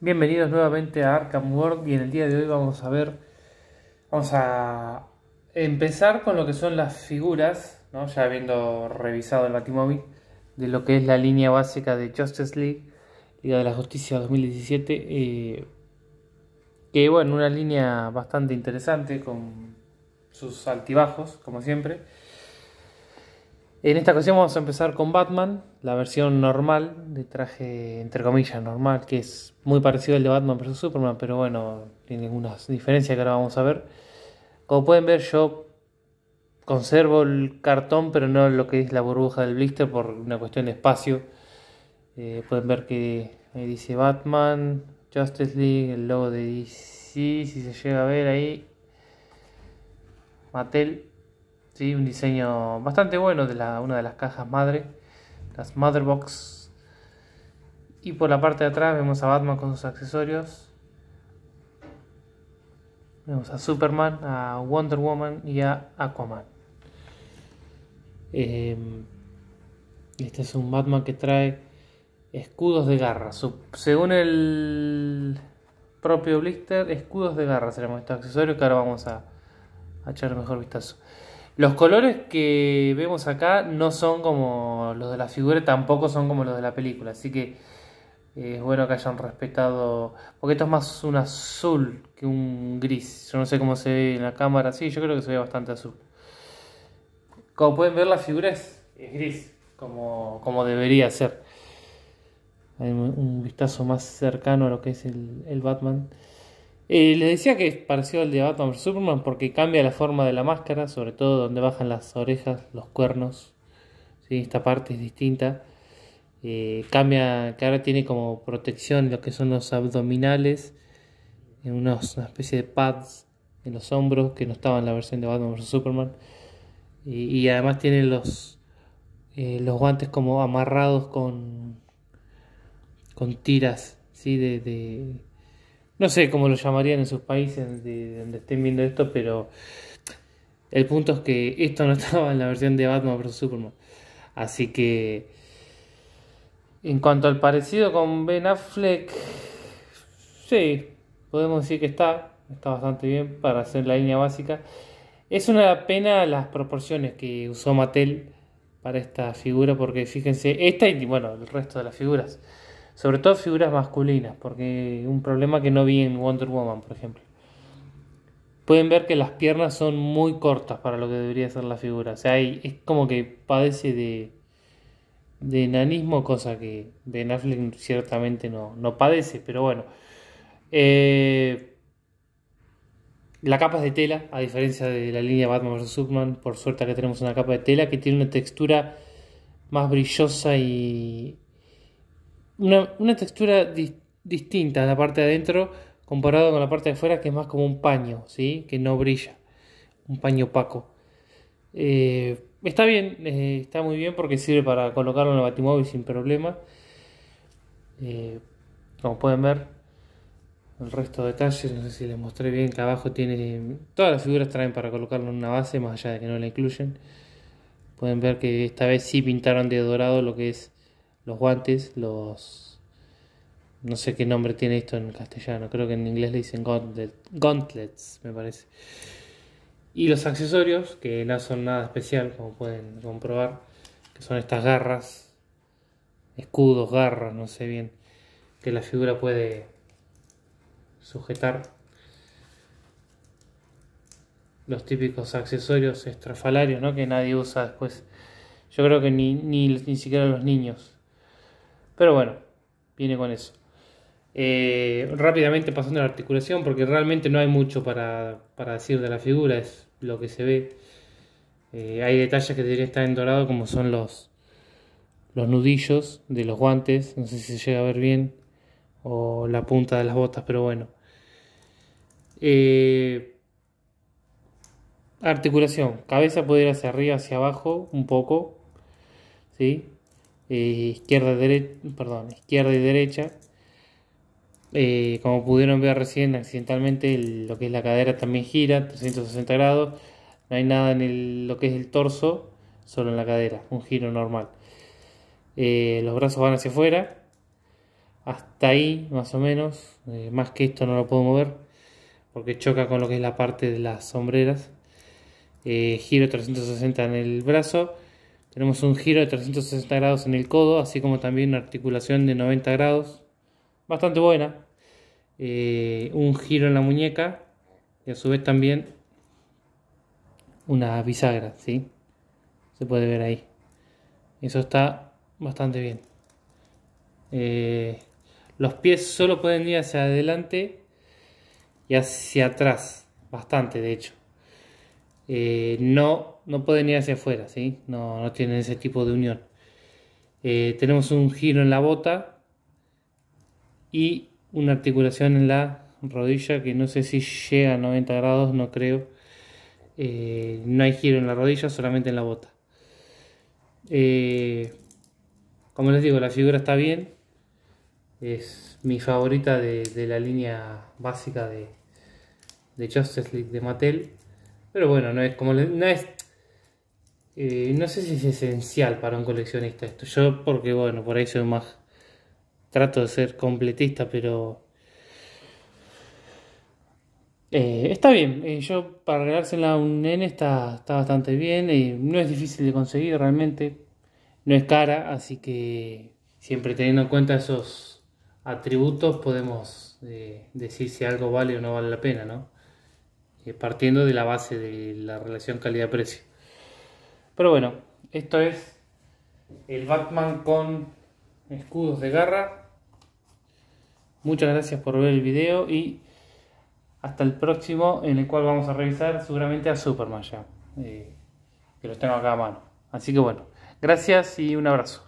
Bienvenidos nuevamente a Arkham World y en el día de hoy vamos a ver, vamos a empezar con lo que son las figuras, ya habiendo revisado el Batimóvil, de lo que es la línea básica de Justice League, y de la Justicia 2017, eh, que bueno, una línea bastante interesante con sus altibajos, como siempre, en esta ocasión vamos a empezar con Batman, la versión normal, de traje entre comillas normal, que es muy parecido al de Batman vs Superman, pero bueno, tiene algunas diferencias que ahora vamos a ver. Como pueden ver, yo conservo el cartón, pero no lo que es la burbuja del blister por una cuestión de espacio. Eh, pueden ver que ahí dice Batman, Justice League, el logo de DC, si se llega a ver ahí, Mattel un diseño bastante bueno de una de las cajas madre, las Mother Box. Y por la parte de atrás vemos a Batman con sus accesorios. Vemos a Superman, a Wonder Woman y a Aquaman. Em, este es un Batman que trae escudos de garra. según el propio blister, escudos de garra seremos estos accesorios que ahora vamos a, a echar mejor vistazo. Los colores que vemos acá no son como los de la figura, tampoco son como los de la película, así que eh, es bueno que hayan respetado, porque esto es más un azul que un gris. Yo no sé cómo se ve en la cámara, sí, yo creo que se ve bastante azul. Como pueden ver, la figura es, gris, como, debería ser. Hay un vistazo más cercano a lo que es el Batman les decía que pareció parecido al de Batman Superman porque cambia la forma de la máscara, sobre todo donde bajan las orejas, los cuernos. ¿sí? Esta parte es distinta. Eh, cambia, que ahora tiene como protección lo que son los abdominales, en una especie de pads en los hombros que no estaba en la versión de Batman vs Superman. Y, además tiene los, eh, los guantes como amarrados con, con tiras ¿sí? de no sé cómo lo llamarían en sus países donde estén viendo esto, pero el punto es que esto no estaba en la versión de Batman vs. Superman. Así que, en cuanto al parecido con Ben Affleck, sí, podemos decir que está, está bastante bien para hacer la línea básica. Es una pena las proporciones que usó Mattel para esta figura, porque fíjense, esta y bueno, el resto de las figuras sobre todo figuras masculinas, porque un problema que no vi en Wonder Woman, por ejemplo. Pueden ver que las piernas son muy cortas para lo que debería ser la figura. O sea, es como que padece de, de enanismo, cosa que Ben Affleck ciertamente no, no padece, pero bueno. Eh, la capa es de tela, a diferencia de la línea Batman vs. Superman, por suerte que tenemos una capa de tela que tiene una textura más brillosa y una, textura distinta en la parte de adentro comparado con la parte de afuera que es más como un paño, ¿sí? que no brilla, un paño opaco. Eh, está bien, eh, está muy bien porque sirve para colocarlo en el batimóvil sin problema. Eh, como pueden ver, el resto de detalles, no sé si les mostré bien, que abajo tiene. Todas las figuras traen para colocarlo en una base, más allá de que no la incluyen. Pueden ver que esta vez sí pintaron de dorado lo que es los guantes, los... No sé qué nombre tiene esto en castellano, creo que en inglés le dicen gauntlets, me parece. Y los accesorios, que no son nada especial, como pueden comprobar, que son estas garras, escudos, garras, no sé bien, que la figura puede sujetar. Los típicos accesorios estrafalarios, ¿no? Que nadie usa después. Yo creo que ni, ni siquiera los niños. Pero bueno, viene con eso. Eh, rápidamente pasando a la articulación, porque realmente no hay mucho para, decir de la figura, es lo que se ve. Eh, hay detalles que deberían estar en dorado, como son los, los nudillos de los guantes, no sé si se llega a ver bien, o la punta de las botas, pero bueno. Eh, articulación, cabeza puede ir hacia arriba, hacia abajo, un poco, ¿sí? Eh, izquierda, y derecha. Eh, como pudieron ver recién, accidentalmente lo que es la cadera también gira 360 grados. No hay nada en lo que es el torso, solo en la cadera, un giro normal. Eh, los brazos van hacia afuera, hasta ahí más o menos. más que esto no lo puedo mover porque choca con lo que es la parte de las sombreras. giro 360 en el brazo tenemos un giro de 360 grados en el codo, así como también una articulación de 90 grados, bastante buena. Eh, un giro en la muñeca y a su vez también una bisagra, ¿sí? Se puede ver ahí. Eso está bastante bien. Eh, los pies solo pueden ir hacia adelante y hacia atrás, bastante de hecho. Eh, no no pueden ir hacia afuera, ¿sí? no, no tienen ese tipo de unión. Eh, tenemos un giro en la bota y una articulación en la rodilla que no sé si llega a 90 grados, no creo. Eh, no hay giro en la rodilla, solamente en la bota. Eh, como les digo, la figura está bien. Es mi favorita de, la línea básica de, de Justice League de Mattel. Pero bueno, no es como no es eh, no sé si es esencial para un coleccionista esto. Yo, porque bueno, por ahí soy más. Trato de ser completista, pero. Eh, está bien. Eh, yo, para regalársela a un nene, está, está bastante bien. y no es difícil de conseguir realmente. No es cara, así que siempre teniendo en cuenta esos atributos, podemos decir si algo vale o no vale la pena, ¿no? partiendo de la base de la relación calidad-precio. Pero bueno, esto es el Batman con escudos de garra. Muchas gracias por ver el video y hasta el próximo en el cual vamos a revisar seguramente a Superman ya, eh, que los tengo acá a mano. Así que bueno, gracias y un abrazo.